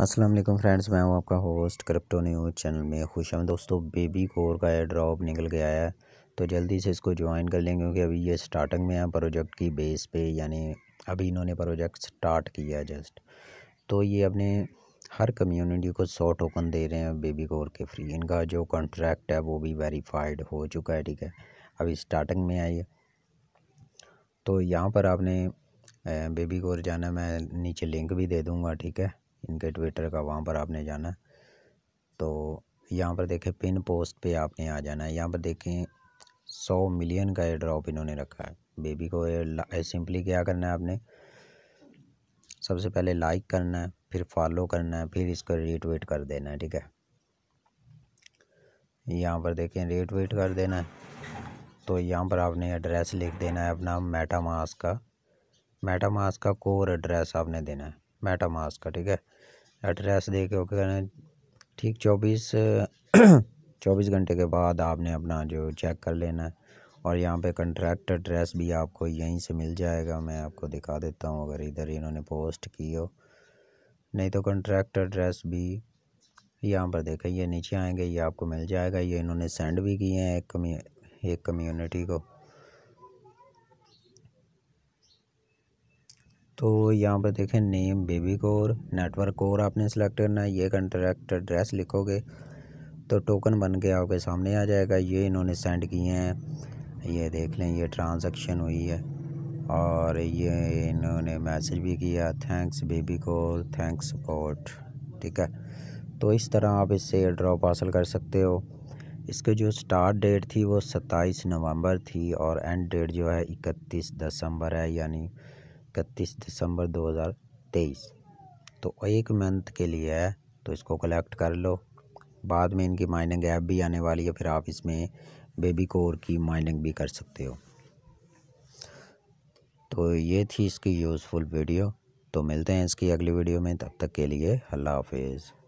Aslam friends मैं हूं आपका होस्ट क्रिप्टो न्यूज़ चैनल में खुश हूं दोस्तों बेबी कोर का एयर ड्रॉप निकल गया है तो जल्दी से इसको ज्वाइन कर लेंगे क्योंकि अभी ये स्टार्टिंग में है प्रोजेक्ट की बेस पे यानी अभी इन्होंने प्रोजेक्ट स्टार्ट किया है जस्ट तो ये अपने हर कम्युनिटी को सौ टोकन दे रहे हैं बेबी कोर के फ्री इनका जो कॉन्ट्रैक्ट है वो भी वेरीफाइड हो चुका है ठीक है अभी स्टार्टिंग में आई है तो यहाँ पर आपने बेबी कोर जाना मैं नीचे लिंक भी दे दूँगा ठीक है इनके ट्विटर का वहाँ पर आपने जाना है तो यहाँ पर देखें पिन पोस्ट पे आपने आ जाना है यहाँ पर देखें सौ मिलियन का एयर ड्रॉप इन्होंने रखा है बेबी को सिंपली क्या करना है आपने सबसे पहले लाइक करना है फिर फॉलो करना है फिर इसको रीट्वीट कर देना है ठीक है यहाँ पर देखें रीट्वीट कर देना है तो यहाँ पर आपने एड्रेस लिख देना है अपना मेटामास का मेटामास का कोर एड्रेस आपने देना है मेटामास्क का ठीक है एड्रेस दे के ओके करना ठीक चौबीस चौबीस घंटे के बाद आपने अपना जो चेक कर लेना है और यहाँ पे कंट्रैक्ट एड्रेस भी आपको यहीं से मिल जाएगा मैं आपको दिखा देता हूँ अगर इधर इन्होंने पोस्ट की हो नहीं तो कंट्रैक्ट एड्रेस भी यहाँ पर देखें ये नीचे आएंगे ये आपको मिल जाएगा ये इन्होंने सेंड भी किए हैं एक कम्यू एक कम्यूनिटी को तो यहाँ पर देखें name baby core network core आपने सेलेक्ट करना है ये कंट्रैक्ट एड्रेस लिखोगे तो टोकन बन के आपके सामने आ जाएगा ये इन्होंने सेंड किए हैं ये देख लें ये ट्रांजैक्शन हुई है और ये इन्होंने मैसेज भी किया thanks baby core thanks support ठीक है तो इस तरह आप इससे ड्रॉप हासिल कर सकते हो इसके जो स्टार्ट डेट थी वो सत्ताईस नवंबर थी और एंड डेट जो है इकतीस दिसंबर है यानी इकतीस दिसंबर 2023 तो एक मंथ के लिए है तो इसको कलेक्ट कर लो बाद में इनकी माइनिंग ऐप भी आने वाली है फिर आप इसमें बेबी कोर की माइनिंग भी कर सकते हो तो ये थी इसकी यूज़फुल वीडियो तो मिलते हैं इसकी अगली वीडियो में तब तक के लिए अल्लाह हाफिज़